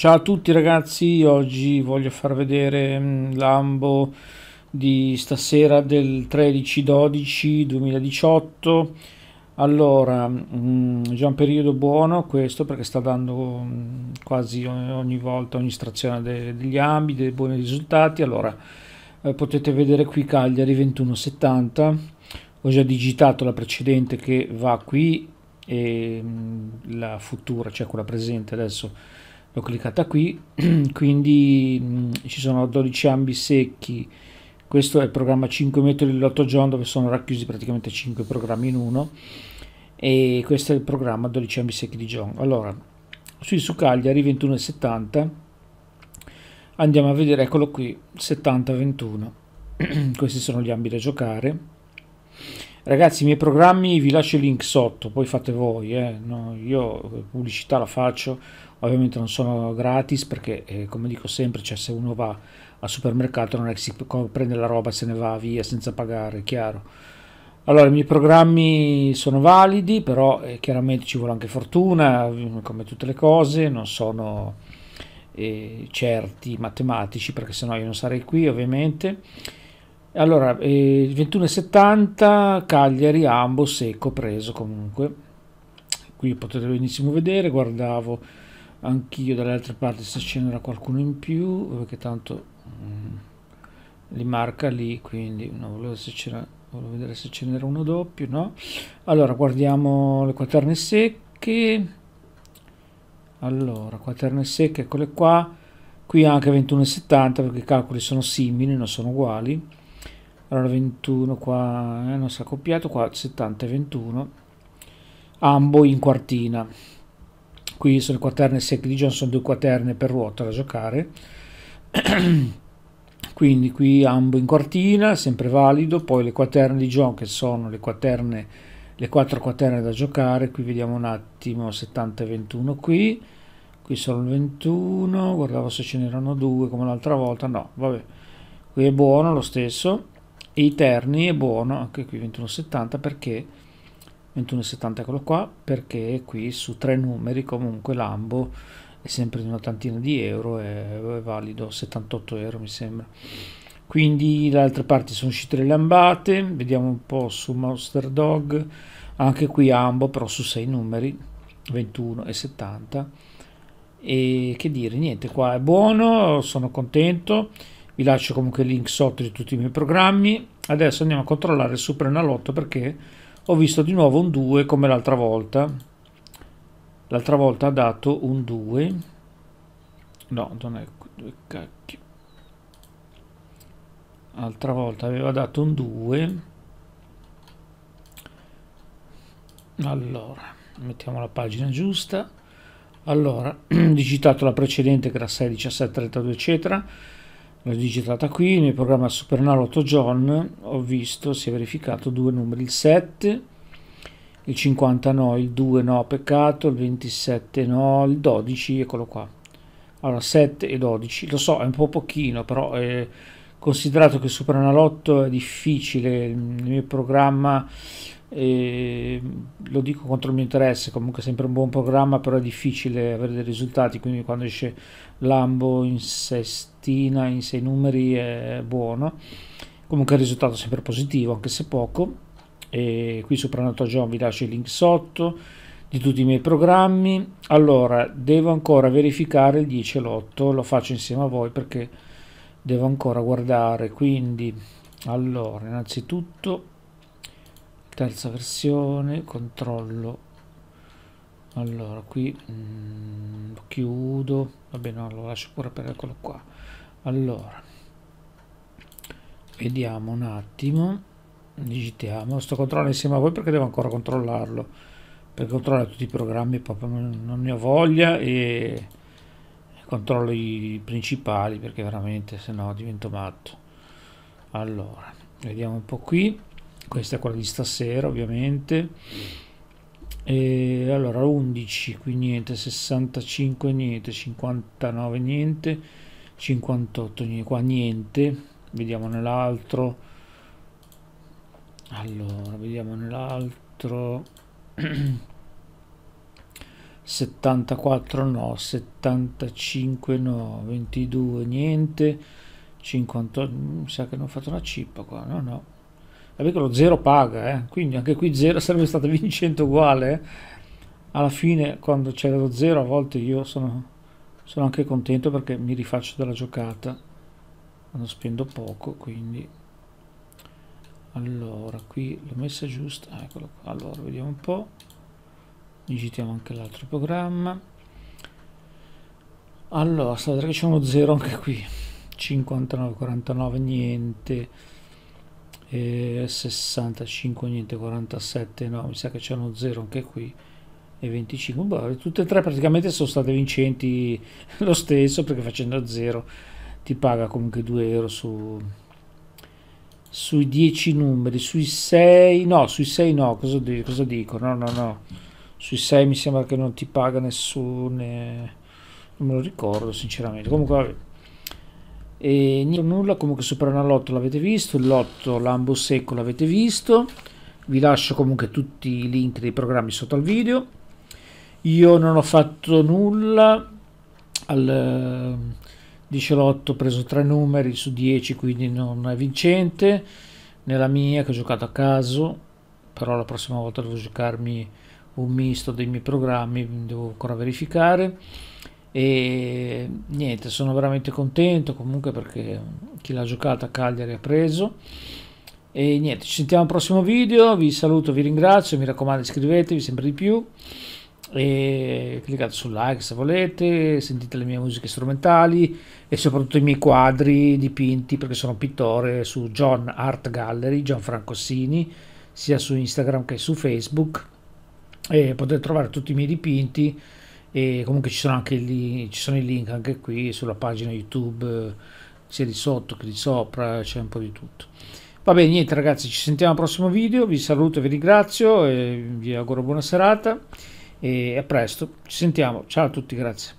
Ciao a tutti ragazzi, oggi voglio far vedere mm, l'ambo di stasera del 13-12-2018 Allora, mm, già un periodo buono questo perché sta dando mm, quasi ogni volta, ogni strazione degli ambi, dei buoni risultati Allora, eh, potete vedere qui Cagliari 2170 Ho già digitato la precedente che va qui e la futura, cioè quella presente adesso l'ho cliccata qui quindi mh, mm, ci sono 12 ambi secchi questo è il programma 5 metodi dell'8 John dove sono racchiusi praticamente 5 programmi in uno e questo è il programma 12 ambi secchi di John allora sui Sucagliari 21,70 andiamo a vedere eccolo qui 70-21 questi sono gli ambi da giocare ragazzi i miei programmi vi lascio il link sotto poi fate voi eh. no, io pubblicità la faccio ovviamente non sono gratis perché eh, come dico sempre cioè se uno va al supermercato non è che si prende la roba e se ne va via senza pagare, è chiaro. Allora, i miei programmi sono validi, però eh, chiaramente ci vuole anche fortuna, come tutte le cose, non sono eh, certi matematici, perché sennò io non sarei qui, ovviamente. Allora, eh, 21,70, Cagliari, ambo, secco, preso comunque. Qui potete benissimo vedere, guardavo anch'io dalle altre parti se ce n'era qualcuno in più perché tanto mh, mm, li marca lì quindi no, volevo, se volevo vedere se ce n'era uno doppio no allora guardiamo le quaterne secche allora quaterne secche eccole qua qui anche 21,70 perché i calcoli sono simili non sono uguali allora 21 qua eh, non si è accoppiato qua 70 e 21 ambo in quartina qui sono quaterne sec di Johnson due quaterne per ruota da giocare quindi qui ambo in cortina, sempre valido poi le quaterne di John che sono le quaterne le quattro quaterne da giocare qui vediamo un attimo 70 e 21 qui qui sono il 21 guardavo se ce n'erano due come l'altra volta no vabbè qui è buono lo stesso e i terni è buono anche qui 21-70 perché 21,70 eccolo qua perché qui su tre numeri comunque l'ambo è sempre di un'ottantina di euro e è valido 78 euro mi sembra quindi da altre parti sono uscite le lambate vediamo un po' su Monster Dog anche qui ambo però su sei numeri 21 e 70 e che dire niente qua è buono sono contento vi lascio comunque il link sotto di tutti i miei programmi adesso andiamo a controllare il Super Nalotto perché ho visto di nuovo un 2 come l'altra volta l'altra volta ha dato un 2 no non è cacchio l'altra volta aveva dato un 2 allora mettiamo la pagina giusta allora digitato la precedente che era 6 17 32 eccetera l'ho digitata qui, nel programma Supernalotto John ho visto, si è verificato due numeri, il 7, il 50 no, il 2 no, peccato, il 27 no, il 12, eccolo qua. Allora 7 e 12, lo so è un po' pochino, però è eh, considerato che Supernalotto è difficile, il mio programma e lo dico contro il mio interesse comunque è sempre un buon programma però è difficile avere dei risultati quindi quando esce Lambo in sestina in sei numeri è buono comunque il risultato è sempre positivo anche se poco e qui su Pranato John vi lascio il link sotto di tutti i miei programmi allora devo ancora verificare il 10 e l'8 lo faccio insieme a voi perché devo ancora guardare quindi allora innanzitutto terza versione controllo allora qui mm, chiudo vabbè no lo lascio pure per eccolo qua allora vediamo un attimo digitiamo sto controllo insieme a voi perché devo ancora controllarlo per controllare tutti i programmi proprio non ne ho voglia e controllo i principali perché veramente se no divento matto allora vediamo un po' qui questa è quella di stasera ovviamente e allora 11 qui niente 65 niente 59 niente 58 niente qua niente vediamo nell'altro allora vediamo nell'altro 74 no 75 no 22 niente 58 mm, mi sa che non ho fatto una cippa qua no no L'abicolo 0 paga, eh? quindi anche qui 0 sarebbe stato vincente uguale. Alla fine quando c'è lo 0 a volte io sono, sono anche contento perché mi rifaccio della giocata. Quando spendo poco, quindi... Allora, qui l'ho messa giusta, eccolo qua. Allora, vediamo un po'. Digitiamo anche l'altro programma. Allora, sta vedendo che c'è uno 0 anche qui. 59, 49, niente e 65 niente 47 no mi sa che c'è uno 0 anche qui e 25 boh, tutte e tre praticamente sono state vincenti lo stesso perché facendo 0 ti paga comunque 2 euro su sui 10 numeri sui 6 no sui 6 no cosa, cosa dico no no no sui 6 mi sembra che non ti paga nessuno non me lo ricordo sinceramente comunque vabbè e niente nulla comunque Superman lotto l'avete visto il lotto Lambo Secco l'avete visto vi lascio comunque tutti i link dei programmi sotto al video io non ho fatto nulla al 10 eh, lotto ho preso tre numeri su 10 quindi non è vincente nella mia che ho giocato a caso però la prossima volta devo giocarmi un misto dei miei programmi devo ancora verificare e niente sono veramente contento comunque perché chi l'ha giocata a Cagliari ha preso e niente ci sentiamo al prossimo video vi saluto vi ringrazio mi raccomando iscrivetevi sempre di più e cliccate sul like se volete sentite le mie musiche strumentali e soprattutto i miei quadri dipinti perché sono pittore su John Art Gallery Gianfranco Sini sia su Instagram che su Facebook e potete trovare tutti i miei dipinti e comunque ci sono anche lì, ci sono i link anche qui sulla pagina YouTube eh, sia di sotto che di sopra, c'è un po' di tutto. Va bene, niente ragazzi, ci sentiamo al prossimo video, vi saluto, e vi ringrazio, vi auguro buona serata e a presto, ci sentiamo, ciao a tutti, grazie.